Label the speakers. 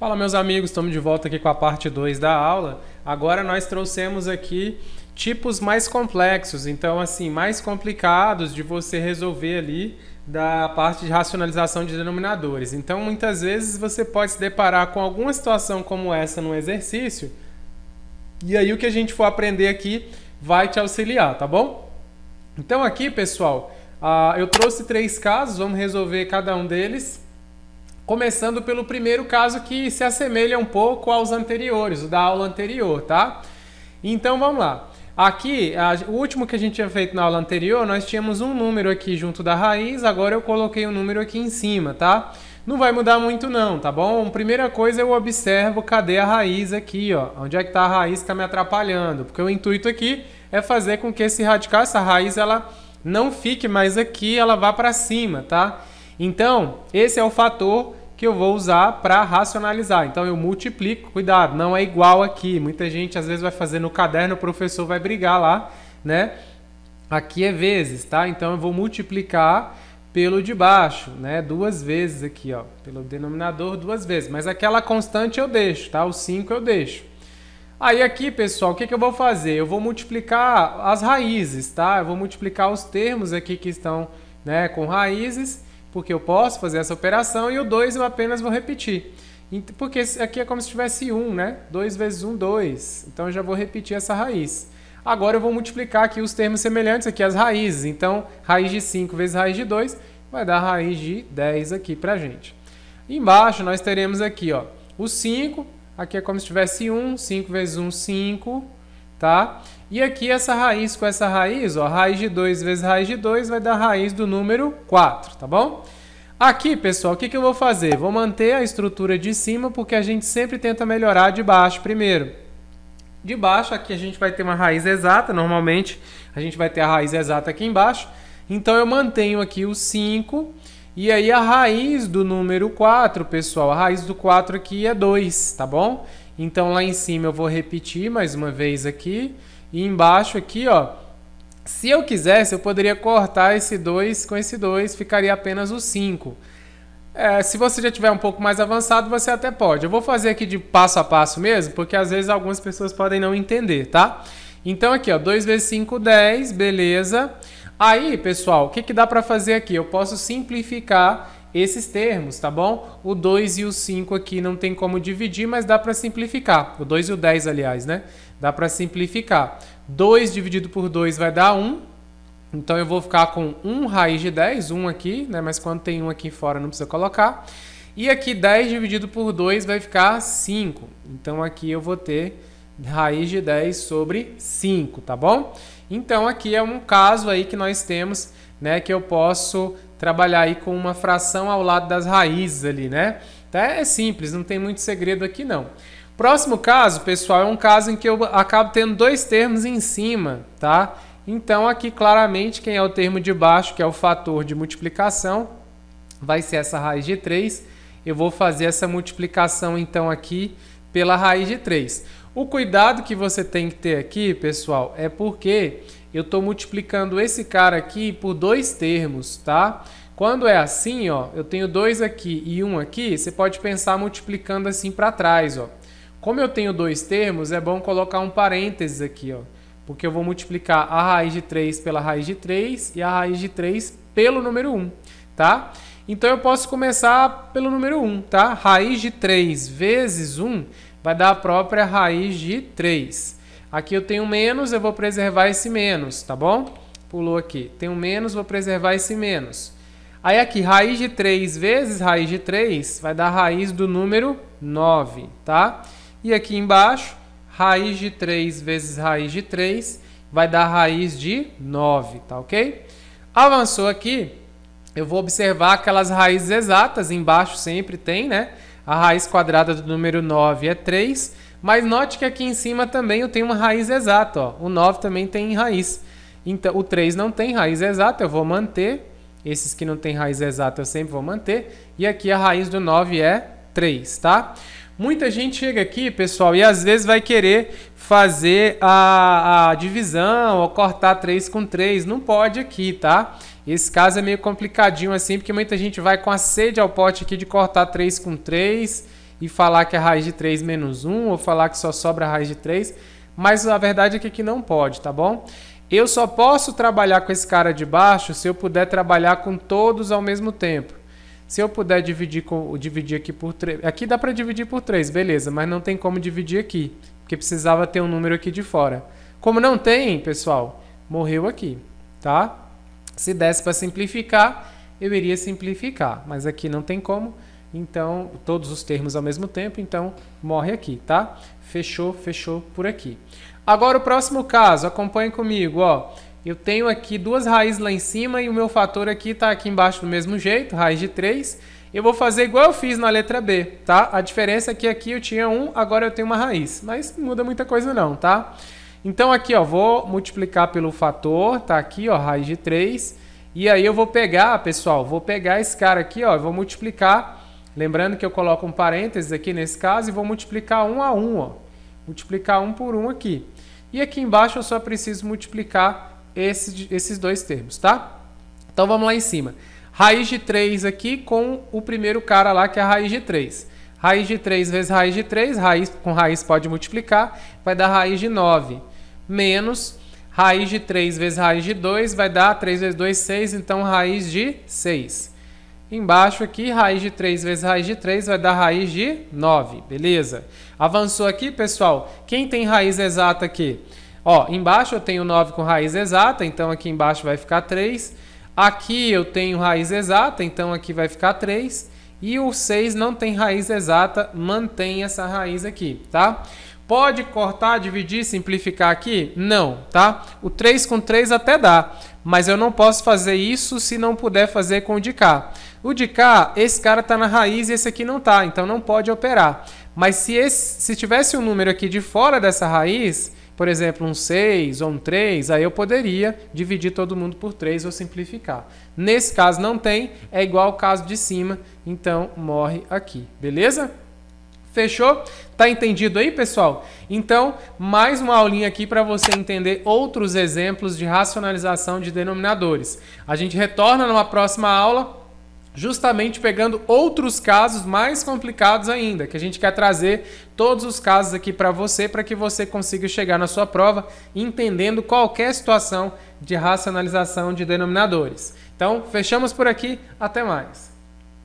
Speaker 1: Fala, meus amigos, estamos de volta aqui com a parte 2 da aula. Agora nós trouxemos aqui tipos mais complexos, então, assim, mais complicados de você resolver ali da parte de racionalização de denominadores. Então, muitas vezes você pode se deparar com alguma situação como essa no exercício, e aí o que a gente for aprender aqui vai te auxiliar, tá bom? Então, aqui, pessoal, ah, eu trouxe três casos, vamos resolver cada um deles. Começando pelo primeiro caso que se assemelha um pouco aos anteriores, o da aula anterior, tá? Então vamos lá. Aqui, a, o último que a gente tinha feito na aula anterior, nós tínhamos um número aqui junto da raiz, agora eu coloquei o um número aqui em cima, tá? Não vai mudar muito não, tá bom? Primeira coisa, eu observo cadê a raiz aqui, ó. Onde é que tá a raiz que tá me atrapalhando? Porque o intuito aqui é fazer com que esse radical, essa raiz, ela não fique mais aqui, ela vá para cima, tá? Então, esse é o fator que eu vou usar para racionalizar. Então eu multiplico, cuidado, não é igual aqui. Muita gente às vezes vai fazer no caderno, o professor vai brigar lá, né? Aqui é vezes, tá? Então eu vou multiplicar pelo de baixo, né? Duas vezes aqui, ó, pelo denominador duas vezes, mas aquela constante eu deixo, tá? O 5 eu deixo. Aí aqui, pessoal, o que, que eu vou fazer? Eu vou multiplicar as raízes, tá? Eu vou multiplicar os termos aqui que estão, né, com raízes porque eu posso fazer essa operação e o 2 eu apenas vou repetir. Porque aqui é como se tivesse 1, um, né? 2 vezes 1, um, 2. Então eu já vou repetir essa raiz. Agora eu vou multiplicar aqui os termos semelhantes, aqui as raízes. Então, raiz de 5 vezes raiz de 2 vai dar raiz de 10 aqui para a gente. Embaixo nós teremos aqui ó, o 5, aqui é como se tivesse 1, 5 vezes 1, 5, tá? E aqui essa raiz com essa raiz, ó, raiz de 2 vezes raiz de 2 vai dar raiz do número 4, tá bom? Aqui, pessoal, o que, que eu vou fazer? Vou manter a estrutura de cima, porque a gente sempre tenta melhorar de baixo primeiro. De baixo, aqui a gente vai ter uma raiz exata, normalmente a gente vai ter a raiz exata aqui embaixo. Então, eu mantenho aqui o 5, e aí a raiz do número 4, pessoal, a raiz do 4 aqui é 2, tá bom? Então, lá em cima eu vou repetir mais uma vez aqui. E embaixo aqui, ó, se eu quisesse, eu poderia cortar esse 2 com esse 2, ficaria apenas o 5. É, se você já tiver um pouco mais avançado, você até pode. Eu vou fazer aqui de passo a passo mesmo, porque às vezes algumas pessoas podem não entender, tá? Então aqui, ó, 2 vezes 5, 10, beleza. Aí, pessoal, o que, que dá para fazer aqui? Eu posso simplificar esses termos, tá bom? O 2 e o 5 aqui não tem como dividir, mas dá para simplificar. O 2 e o 10, aliás, né? Dá para simplificar. 2 dividido por 2 vai dar 1. Então eu vou ficar com 1 raiz de 10, 1 aqui, né? Mas quando tem 1 aqui fora não precisa colocar. E aqui 10 dividido por 2 vai ficar 5. Então aqui eu vou ter raiz de 10 sobre 5, tá bom? Então aqui é um caso aí que nós temos, né, que eu posso trabalhar aí com uma fração ao lado das raízes ali, né? Tá, é simples, não tem muito segredo aqui não. Próximo caso, pessoal, é um caso em que eu acabo tendo dois termos em cima, tá? Então aqui claramente quem é o termo de baixo, que é o fator de multiplicação, vai ser essa raiz de 3. Eu vou fazer essa multiplicação então aqui pela raiz de 3. O cuidado que você tem que ter aqui, pessoal, é porque eu estou multiplicando esse cara aqui por dois termos, tá? Quando é assim, ó, eu tenho dois aqui e um aqui, você pode pensar multiplicando assim para trás, ó. Como eu tenho dois termos, é bom colocar um parênteses aqui, ó, porque eu vou multiplicar a raiz de 3 pela raiz de 3 e a raiz de 3 pelo número 1, tá? Então eu posso começar pelo número 1, tá? Raiz de 3 vezes 1 vai dar a própria raiz de 3. Aqui eu tenho menos, eu vou preservar esse menos, tá bom? Pulou aqui. Tenho menos, vou preservar esse menos. Aí aqui, raiz de 3 vezes raiz de 3 vai dar a raiz do número 9, tá? E aqui embaixo, raiz de 3 vezes raiz de 3 vai dar a raiz de 9, tá ok? Avançou aqui, eu vou observar aquelas raízes exatas, embaixo sempre tem, né? A raiz quadrada do número 9 é 3, mas note que aqui em cima também eu tenho uma raiz exata. Ó. O 9 também tem raiz. Então, o 3 não tem raiz exata, eu vou manter. Esses que não tem raiz exata eu sempre vou manter. E aqui a raiz do 9 é 3, tá? Muita gente chega aqui, pessoal, e às vezes vai querer fazer a, a divisão ou cortar 3 com 3. Não pode aqui, tá? Tá? Esse caso é meio complicadinho assim, porque muita gente vai com a sede ao pote aqui de cortar 3 com 3 e falar que é raiz de 3 menos 1 ou falar que só sobra raiz de 3, mas a verdade é que aqui não pode, tá bom? Eu só posso trabalhar com esse cara de baixo se eu puder trabalhar com todos ao mesmo tempo. Se eu puder dividir, com, dividir aqui por 3, aqui dá para dividir por 3, beleza, mas não tem como dividir aqui, porque precisava ter um número aqui de fora. Como não tem, pessoal, morreu aqui, tá? Se desse para simplificar, eu iria simplificar, mas aqui não tem como, então todos os termos ao mesmo tempo, então morre aqui, tá? Fechou, fechou por aqui. Agora o próximo caso, acompanhe comigo, ó. Eu tenho aqui duas raízes lá em cima e o meu fator aqui está aqui embaixo do mesmo jeito, raiz de 3. Eu vou fazer igual eu fiz na letra B, tá? A diferença é que aqui eu tinha 1, agora eu tenho uma raiz. Mas não muda muita coisa não, tá? Tá? Então aqui, ó, vou multiplicar pelo fator, tá aqui, ó, raiz de 3. E aí eu vou pegar, pessoal, vou pegar esse cara aqui, ó, vou multiplicar. Lembrando que eu coloco um parênteses aqui nesse caso e vou multiplicar 1 a 1, ó. Multiplicar 1 por 1 aqui. E aqui embaixo eu só preciso multiplicar esse, esses dois termos, tá? Então vamos lá em cima. Raiz de 3 aqui com o primeiro cara lá, que é a raiz de 3. Raiz de 3 vezes raiz de 3, raiz com raiz pode multiplicar, vai dar raiz de 9 menos raiz de 3 vezes raiz de 2 vai dar 3 vezes 2, 6, então raiz de 6. Embaixo aqui, raiz de 3 vezes raiz de 3 vai dar raiz de 9, beleza? Avançou aqui, pessoal. Quem tem raiz exata aqui? Ó, embaixo eu tenho 9 com raiz exata, então aqui embaixo vai ficar 3. Aqui eu tenho raiz exata, então aqui vai ficar 3. E o 6 não tem raiz exata, mantém essa raiz aqui, tá? Pode cortar, dividir, simplificar aqui? Não, tá? O 3 com 3 até dá, mas eu não posso fazer isso se não puder fazer com o de cá. O de cá, esse cara está na raiz e esse aqui não está, então não pode operar. Mas se, esse, se tivesse um número aqui de fora dessa raiz, por exemplo, um 6 ou um 3, aí eu poderia dividir todo mundo por 3 ou simplificar. Nesse caso não tem, é igual ao caso de cima, então morre aqui, beleza? Fechou? Tá entendido aí, pessoal? Então, mais uma aulinha aqui para você entender outros exemplos de racionalização de denominadores. A gente retorna numa próxima aula justamente pegando outros casos mais complicados ainda, que a gente quer trazer todos os casos aqui para você, para que você consiga chegar na sua prova entendendo qualquer situação de racionalização de denominadores. Então, fechamos por aqui, até mais.